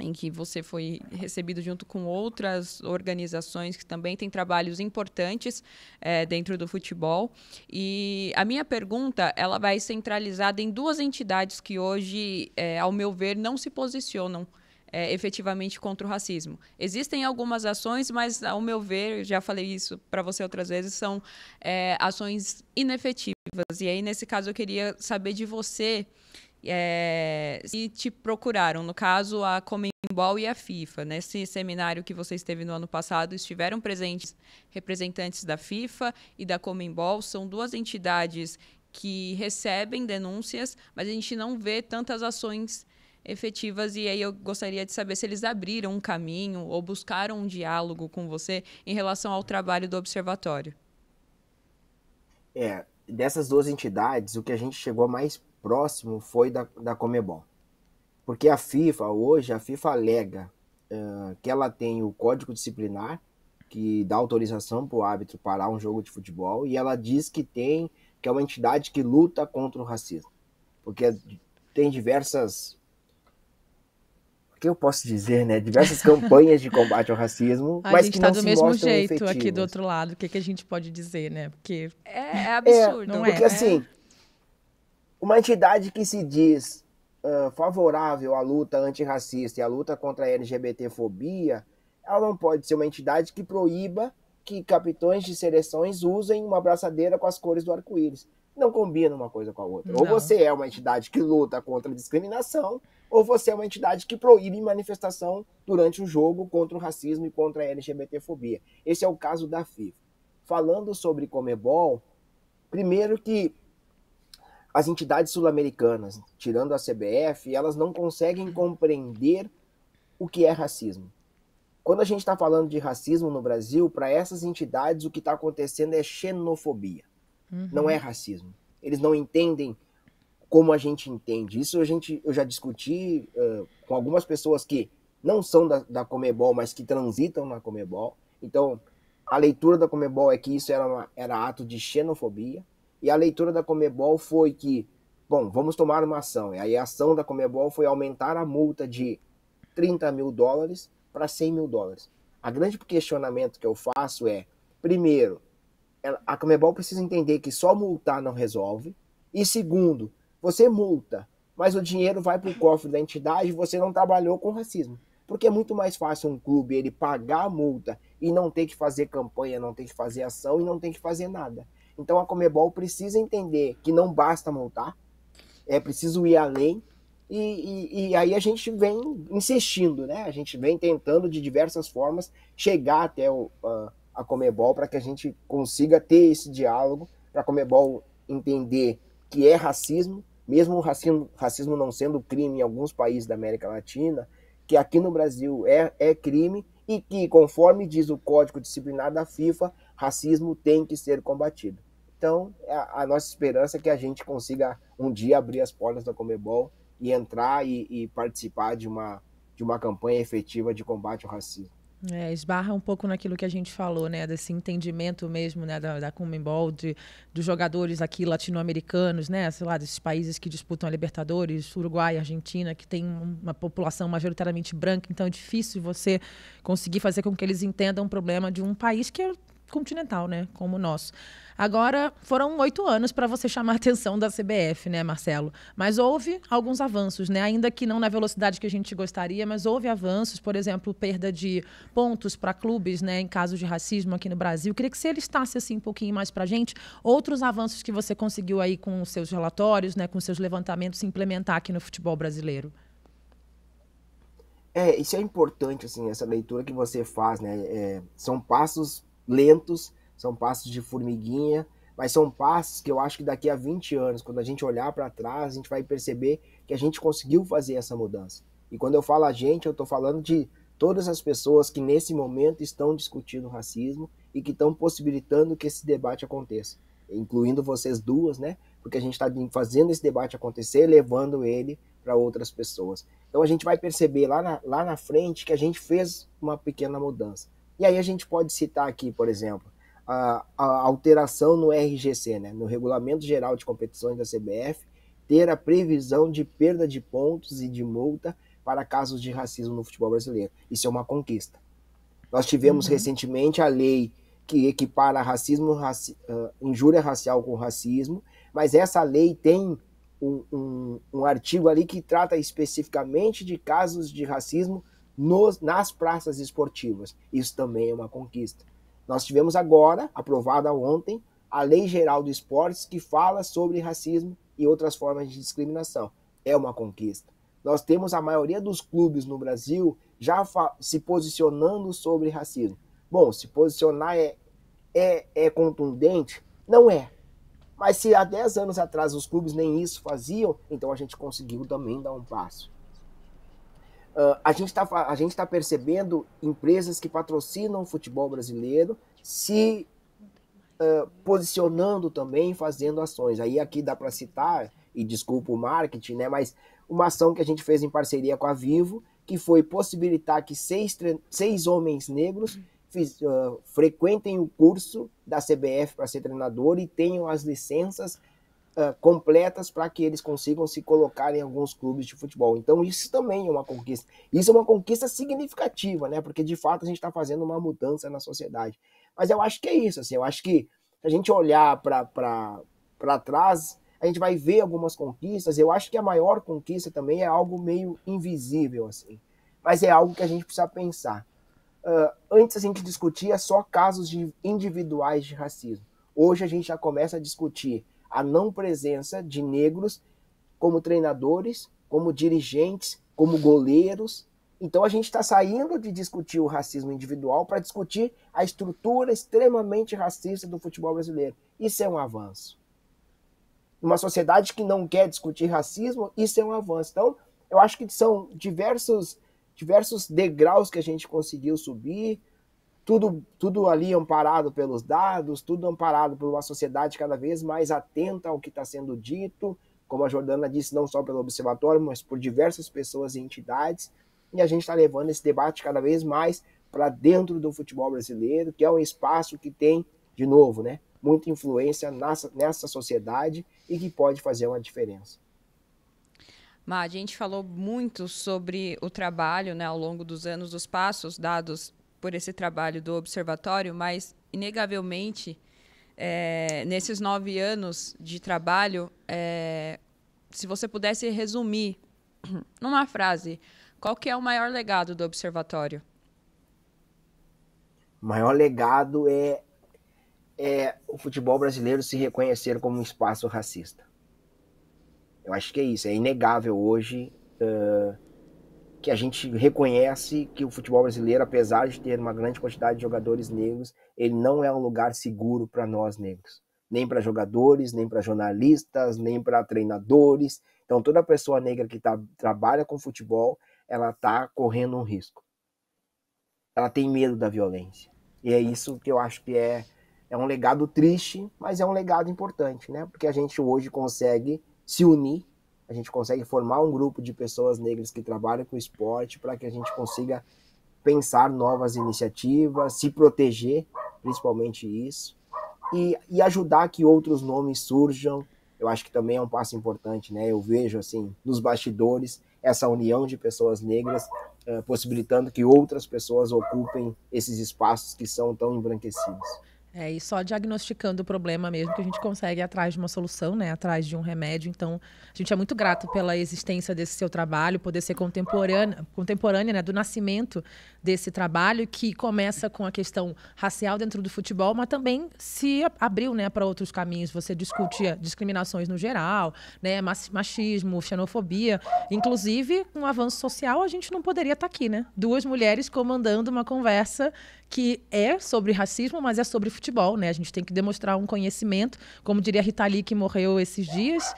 em que você foi recebido junto com outras organizações que também têm trabalhos importantes é, dentro do futebol. E a minha pergunta ela vai centralizada em duas entidades que hoje, é, ao meu ver, não se posicionam. É, efetivamente contra o racismo. Existem algumas ações, mas, ao meu ver, já falei isso para você outras vezes, são ações inefetivas. E aí, nesse caso, eu queria saber de você é, se te procuraram, no caso a Comembol e a FIFA, nesse né? seminário que vocês teve no ano passado, estiveram presentes representantes da FIFA e da Comembol, são duas entidades que recebem denúncias, mas a gente não vê tantas ações efetivas e aí eu gostaria de saber se eles abriram um caminho ou buscaram um diálogo com você em relação ao trabalho do observatório. É, dessas duas entidades, o que a gente chegou mais próximo foi da, da Comebol. Porque a FIFA, hoje, a FIFA alega uh, que ela tem o código disciplinar, que dá autorização para o árbitro parar um jogo de futebol, e ela diz que tem, que é uma entidade que luta contra o racismo. Porque tem diversas o que eu posso dizer, né? Diversas campanhas de combate ao racismo, a mas gente que tá não do se mesmo jeito efetivas. aqui do outro lado. O que, que a gente pode dizer, né? Porque é, é absurdo, é, não porque, é? Porque né? assim, uma entidade que se diz uh, favorável à luta antirracista e à luta contra a LGBTfobia, ela não pode ser uma entidade que proíba que capitões de seleções usem uma braçadeira com as cores do arco-íris. Não combina uma coisa com a outra. Não. Ou você é uma entidade que luta contra a discriminação, ou você é uma entidade que proíbe manifestação durante o jogo contra o racismo e contra a LGBTfobia. Esse é o caso da FIFA. Falando sobre Comebol, primeiro que as entidades sul-americanas, tirando a CBF, elas não conseguem compreender o que é racismo. Quando a gente está falando de racismo no Brasil, para essas entidades o que está acontecendo é xenofobia, uhum. não é racismo. Eles não entendem como a gente entende. Isso a gente, eu já discuti uh, com algumas pessoas que não são da, da Comebol, mas que transitam na Comebol. Então, a leitura da Comebol é que isso era, uma, era ato de xenofobia. E a leitura da Comebol foi que, bom, vamos tomar uma ação. E aí a ação da Comebol foi aumentar a multa de 30 mil dólares para 100 mil dólares. A grande questionamento que eu faço é, primeiro, a Comebol precisa entender que só multar não resolve. E segundo, você multa, mas o dinheiro vai para o cofre da entidade e você não trabalhou com racismo. Porque é muito mais fácil um clube ele pagar a multa e não ter que fazer campanha, não ter que fazer ação e não ter que fazer nada. Então a Comebol precisa entender que não basta montar, é preciso ir além. E, e, e aí a gente vem insistindo, né? A gente vem tentando de diversas formas chegar até o, a, a Comebol para que a gente consiga ter esse diálogo, para a Comebol entender que é racismo, mesmo o racismo, racismo não sendo crime em alguns países da América Latina, que aqui no Brasil é, é crime e que, conforme diz o Código Disciplinar da FIFA, racismo tem que ser combatido. Então, é a, a, nossa esperança é que a gente consiga um dia abrir as portas da Comebol e entrar e, e participar de uma, de uma campanha efetiva de combate ao racismo. É, esbarra um pouco naquilo que a gente falou, né? Desse entendimento mesmo, né? Da, da Comembol, de, dos jogadores aqui latino-americanos, né? Sei lá, desses países que disputam a Libertadores, Uruguai, Argentina, que tem uma população majoritariamente branca. Então é difícil você conseguir fazer com que eles entendam o problema de um país que é continental, né? Como o nosso. Agora, foram oito anos para você chamar a atenção da CBF, né, Marcelo? Mas houve alguns avanços, né? Ainda que não na velocidade que a gente gostaria, mas houve avanços, por exemplo, perda de pontos para clubes, né, em casos de racismo aqui no Brasil. Queria que você listasse assim um pouquinho mais para a gente outros avanços que você conseguiu aí com os seus relatórios, né, com os seus levantamentos, implementar aqui no futebol brasileiro. É, isso é importante, assim, essa leitura que você faz, né? É, são passos lentos, são passos de formiguinha, mas são passos que eu acho que daqui a 20 anos, quando a gente olhar para trás, a gente vai perceber que a gente conseguiu fazer essa mudança. E quando eu falo a gente, eu estou falando de todas as pessoas que nesse momento estão discutindo racismo e que estão possibilitando que esse debate aconteça, incluindo vocês duas, né? Porque a gente está fazendo esse debate acontecer, levando ele para outras pessoas. Então a gente vai perceber lá na, lá na frente que a gente fez uma pequena mudança. E aí a gente pode citar aqui, por exemplo, a, a alteração no RGC, né, no Regulamento Geral de Competições da CBF, ter a previsão de perda de pontos e de multa para casos de racismo no futebol brasileiro. Isso é uma conquista. Nós tivemos uhum. recentemente a lei que equipara racismo, raci uh, injúria racial com racismo, mas essa lei tem um, um, um, artigo ali que trata especificamente de casos de racismo nos, nas praças esportivas. Isso também é uma conquista. Nós tivemos agora, aprovada ontem, a Lei Geral do Esportes, que fala sobre racismo e outras formas de discriminação. É uma conquista. Nós temos a maioria dos clubes no Brasil já se posicionando sobre racismo. Bom, se posicionar é, é, é contundente? Não é. Mas se há 10 anos atrás os clubes nem isso faziam, então a gente conseguiu também dar um passo. Uh, a gente está tá percebendo empresas que patrocinam o futebol brasileiro se uh, posicionando também, fazendo ações. Aí aqui dá para citar, e desculpa o marketing, né, mas uma ação que a gente fez em parceria com a Vivo, que foi possibilitar que seis, seis homens negros fiz, uh, frequentem o curso da CBF para ser treinador e tenham as licenças ah, completas para que eles consigam se colocar em alguns clubes de futebol. Então isso também é uma conquista. Isso é uma conquista significativa, né? Porque de fato a gente está fazendo uma mudança na sociedade. Mas eu acho que é isso, assim, eu acho que se a gente olhar para trás, a gente vai ver algumas conquistas. Eu acho que a maior conquista também é algo meio invisível, assim. Mas é algo que a gente precisa pensar. Uh, antes a gente discutia só casos de individuais de racismo. Hoje a gente já começa a discutir a não presença de negros como treinadores, como dirigentes, como goleiros. Então a gente está saindo de discutir o racismo individual para discutir a estrutura extremamente racista do futebol brasileiro. Isso é um avanço. Uma sociedade que não quer discutir racismo, isso é um avanço. Então, eu acho que são diversos, diversos degraus que a gente conseguiu subir, tudo, tudo ali amparado pelos dados, tudo amparado por uma sociedade cada vez mais atenta ao que está sendo dito, como a Jordana disse, não só pelo observatório, mas por diversas pessoas e entidades, e a gente está levando esse debate cada vez mais para dentro do futebol brasileiro, que é um espaço que tem, de novo, né, muita influência nessa, nessa sociedade e que pode fazer uma diferença. a gente falou muito sobre o trabalho né, ao longo dos anos, os passos dados por esse trabalho do observatório, mas inegavelmente é, nesses nove anos de trabalho, é, se você pudesse resumir (clears throat) numa frase, qual que é o maior legado do observatório? O maior legado é, é o futebol brasileiro se reconhecer como um espaço racista. Eu acho que é isso, é inegável hoje. Uh, que a gente reconhece que o futebol brasileiro, apesar de ter uma grande quantidade de jogadores negros, ele não é um lugar seguro para nós negros, nem para jogadores, nem para jornalistas, nem para treinadores. Então, toda pessoa negra que tá, trabalha com futebol, ela está correndo um risco. Ela tem medo da violência. E é isso que eu acho que é, é um legado triste, mas é um legado importante, né? Porque a gente hoje consegue se unir a gente consegue formar um grupo de pessoas negras que trabalham com esporte para que a gente consiga pensar novas iniciativas, se proteger, principalmente isso, e, e ajudar que outros nomes surjam. Eu acho que também é um passo importante, né? Eu vejo, assim, nos bastidores, essa união de pessoas negras, eh, possibilitando que outras pessoas ocupem esses espaços que são tão embranquecidos. É, e só diagnosticando o problema mesmo que a gente consegue ir atrás de uma solução, né? Atrás de um remédio. Então, a gente é muito grato pela existência desse seu trabalho, poder ser contemporânea, contemporânea né? do nascimento desse trabalho, que começa com a questão racial dentro do futebol, mas também se abriu né, para outros caminhos. Você discutia discriminações no geral, né? machismo, xenofobia. Inclusive, com um avanço social, a gente não poderia estar tá aqui, né? Duas mulheres comandando uma conversa que é sobre racismo, mas é sobre futebol, né? A gente tem que demonstrar um conhecimento, como diria Rita Lee, que morreu esses dias,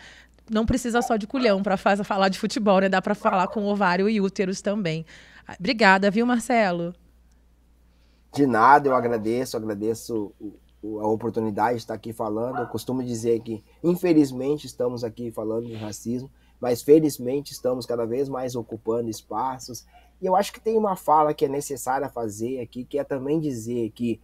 não precisa só de culhão para falar de futebol, né? Dá para falar com ovário e úteros também. Ah, obrigada, viu, Marcelo? De nada, eu agradeço, agradeço a oportunidade de estar aqui falando. Eu costumo dizer que, infelizmente, estamos aqui falando de racismo, mas felizmente estamos cada vez mais ocupando espaços e eu acho que tem uma fala que é necessária fazer aqui, que é também dizer que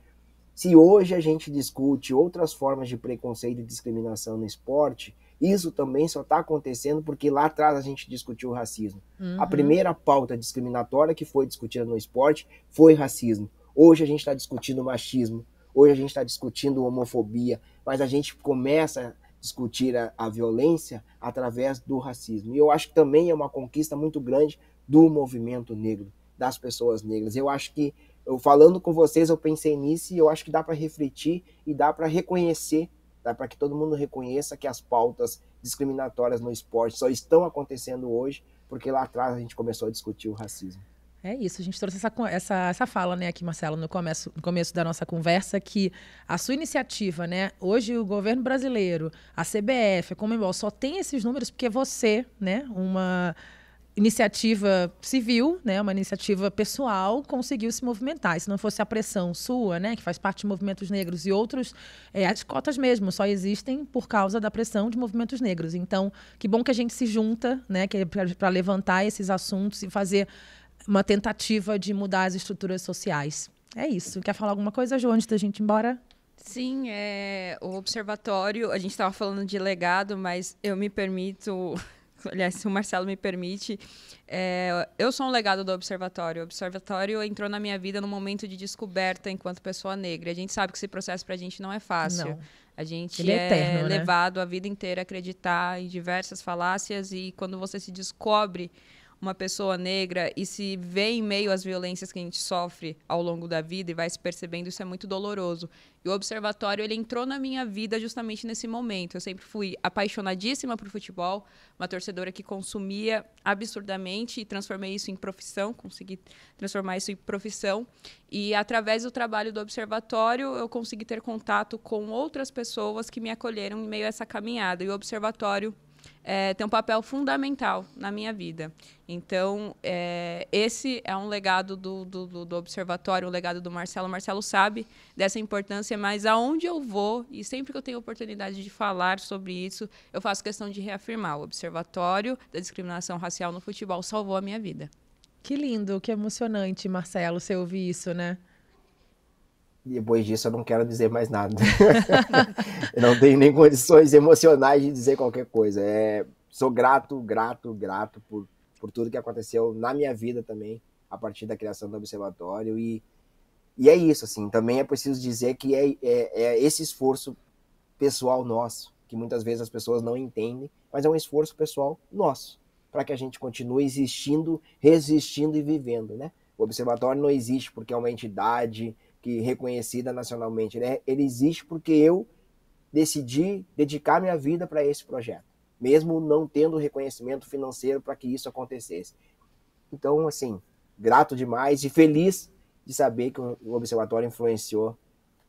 se hoje a gente discute outras formas de preconceito e discriminação no esporte, isso também só está acontecendo porque lá atrás a gente discutiu o racismo. Uhum. A primeira pauta discriminatória que foi discutida no esporte foi racismo. Hoje a gente está discutindo machismo, hoje a gente está discutindo homofobia, mas a gente começa a discutir a, a violência através do racismo. E eu acho que também é uma conquista muito grande do movimento negro, das pessoas negras. Eu acho que, eu falando com vocês, eu pensei nisso e eu acho que dá para refletir e dá para reconhecer, dá para que todo mundo reconheça que as pautas discriminatórias no esporte só estão acontecendo hoje porque lá atrás a gente começou a discutir o racismo. É isso, a gente trouxe essa, essa, essa fala, né, aqui, Marcelo, no começo, no começo da nossa conversa, que a sua iniciativa, né, hoje o governo brasileiro, a CBF, a Comembol, só tem esses números porque você, né, uma iniciativa civil, né, uma iniciativa pessoal, conseguiu se movimentar. E se não fosse a pressão sua, né, que faz parte de movimentos negros e outros, é, as cotas mesmo só existem por causa da pressão de movimentos negros. Então, que bom que a gente se junta, né, que é para levantar esses assuntos e fazer uma tentativa de mudar as estruturas sociais. É isso. Quer falar alguma coisa, João, antes da gente ir embora? Sim, é, o observatório, a gente estava falando de legado, mas eu me permito aliás, se (laughs) o Marcelo me permite, é, eu sou um legado do Observatório. O Observatório entrou na minha vida no momento de descoberta enquanto pessoa negra. A gente sabe que esse processo para a gente não é fácil. Não. A gente Ele é, é, eterno, né? levado a vida inteira a acreditar em diversas falácias e quando você se descobre uma pessoa negra e se vê em meio às violências que a gente sofre ao longo da vida e vai se percebendo, isso é muito doloroso. E o observatório, ele entrou na minha vida justamente nesse momento. Eu sempre fui apaixonadíssima por futebol, uma torcedora que consumia absurdamente e transformei isso em profissão, consegui transformar isso em profissão. E através do trabalho do observatório, eu consegui ter contato com outras pessoas que me acolheram em meio a essa caminhada. E o observatório é, tem um papel fundamental na minha vida. Então, é, esse é um legado do, do, do Observatório, um legado do Marcelo. O Marcelo sabe dessa importância, mas aonde eu vou, e sempre que eu tenho oportunidade de falar sobre isso, eu faço questão de reafirmar: o Observatório da Discriminação Racial no Futebol salvou a minha vida. Que lindo, que emocionante, Marcelo, você ouvir isso, né? depois disso eu não quero dizer mais nada. (laughs) eu não tenho nem condições emocionais de dizer qualquer coisa. É, sou grato, grato, grato por, por tudo que aconteceu na minha vida também, a partir da criação do observatório. E, e é isso, assim, também é preciso dizer que é, é, é esse esforço pessoal nosso, que muitas vezes as pessoas não entendem, mas é um esforço pessoal nosso, para que a gente continue existindo, resistindo e vivendo, né? O observatório não existe porque é uma entidade que reconhecida nacionalmente, né? Ele existe porque eu decidi dedicar minha vida para esse projeto, mesmo não tendo reconhecimento financeiro para que isso acontecesse. Então, assim, grato demais e feliz de saber que o observatório influenciou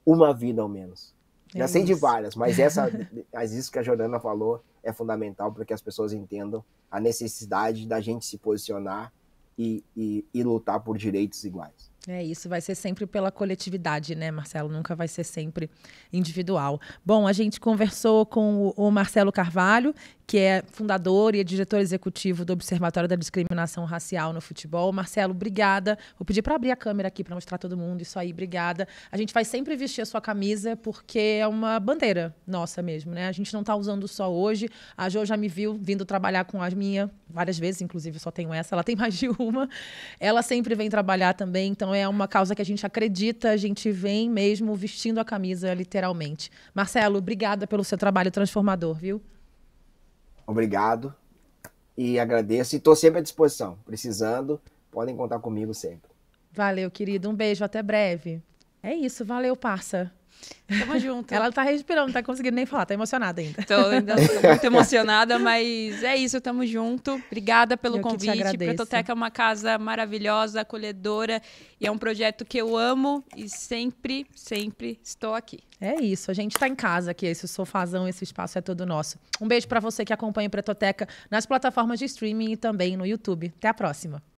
uma vida ao menos. É Já isso. sei de várias, mas (laughs) essa, as isso que a Jordana falou é fundamental para que as pessoas entendam a necessidade da gente se posicionar e, e, e lutar por direitos iguais. É, isso vai ser sempre pela coletividade, né, Marcelo? Nunca vai ser sempre individual. Bom, a gente conversou com o Marcelo Carvalho, que é fundador e é diretor executivo do Observatório da Discriminação Racial no Futebol. Marcelo, obrigada. Vou pedir para abrir a câmera aqui para mostrar todo mundo. Isso aí, obrigada. A gente vai sempre vestir a sua camisa porque é uma bandeira nossa mesmo, né? A gente não está usando só hoje. A Jo já me viu vindo trabalhar com a minha várias vezes, inclusive só tenho essa, ela tem mais de uma. Ela sempre vem trabalhar também, então é uma causa que a gente acredita, a gente vem mesmo vestindo a camisa, literalmente. Marcelo, obrigada pelo seu trabalho transformador, viu? Obrigado e agradeço. E estou sempre à disposição. Precisando, podem contar comigo sempre. Valeu, querido. Um beijo, até breve. É isso, valeu, parça. Tamo (laughs) junto. Ela tá respirando, não tá conseguindo nem falar, tá emocionada ainda. Tô, ainda tô (laughs) muito emocionada, mas é isso, tamo junto. Obrigada pelo eu convite. Pretoteca é uma casa maravilhosa, acolhedora e é um projeto que eu amo e sempre, sempre estou aqui. É isso, a gente tá em casa aqui, esse sofazão, esse espaço é todo nosso. Um beijo para você que acompanha o Pretoteca nas plataformas de streaming e também no YouTube. Até a próxima.